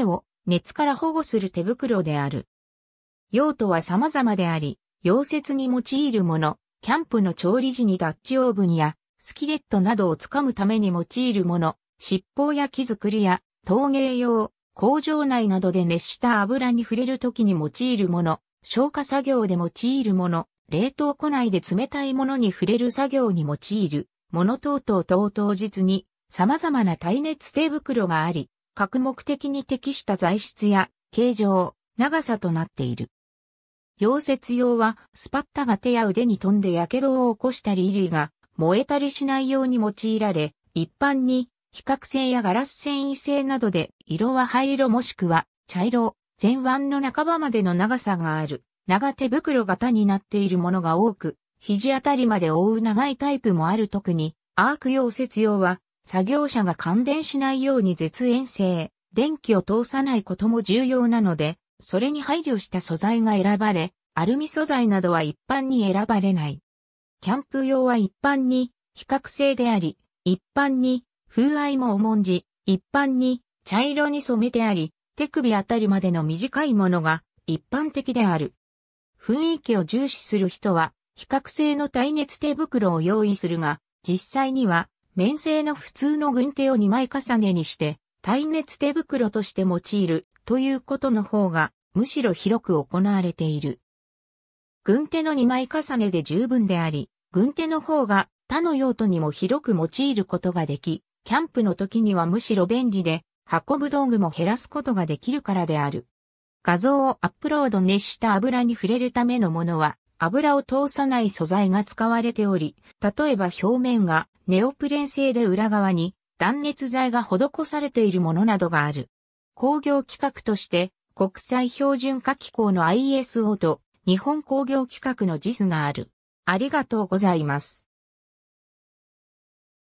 手を熱から保護する手袋である。用途は様々であり、溶接に用いるもの、キャンプの調理時にダッチオーブンやスキレットなどを掴むために用いるもの、尻尾や木作りや陶芸用、工場内などで熱した油に触れる時に用いるもの、消化作業で用いるもの、冷凍庫内で冷たいものに触れる作業に用いるもの等々等当日に様々な耐熱手袋があり、各目的に適した材質や形状、長さとなっている。溶接用はスパッタが手や腕に飛んで火傷を起こしたり衣類が燃えたりしないように用いられ、一般に比較性やガラス繊維性などで色は灰色もしくは茶色、前腕の半ばまでの長さがある、長手袋型になっているものが多く、肘あたりまで覆う長いタイプもある特に、アーク溶接用は作業者が感電しないように絶縁性、電気を通さないことも重要なので、それに配慮した素材が選ばれ、アルミ素材などは一般に選ばれない。キャンプ用は一般に比較性であり、一般に風合いも重んじ、一般に茶色に染めてあり、手首あたりまでの短いものが一般的である。雰囲気を重視する人は、比較性の耐熱手袋を用意するが、実際には面製の普通の軍手を2枚重ねにして、耐熱手袋として用いるということの方が、むしろ広く行われている。軍手の2枚重ねで十分であり、軍手の方が他の用途にも広く用いることができ、キャンプの時にはむしろ便利で、運ぶ道具も減らすことができるからである。画像をアップロード熱した油に触れるためのものは、油を通さない素材が使われており、例えば表面がネオプレン製で裏側に断熱材が施されているものなどがある。工業規格として国際標準化機構の ISO と日本工業規格の JIS がある。ありがとうございます。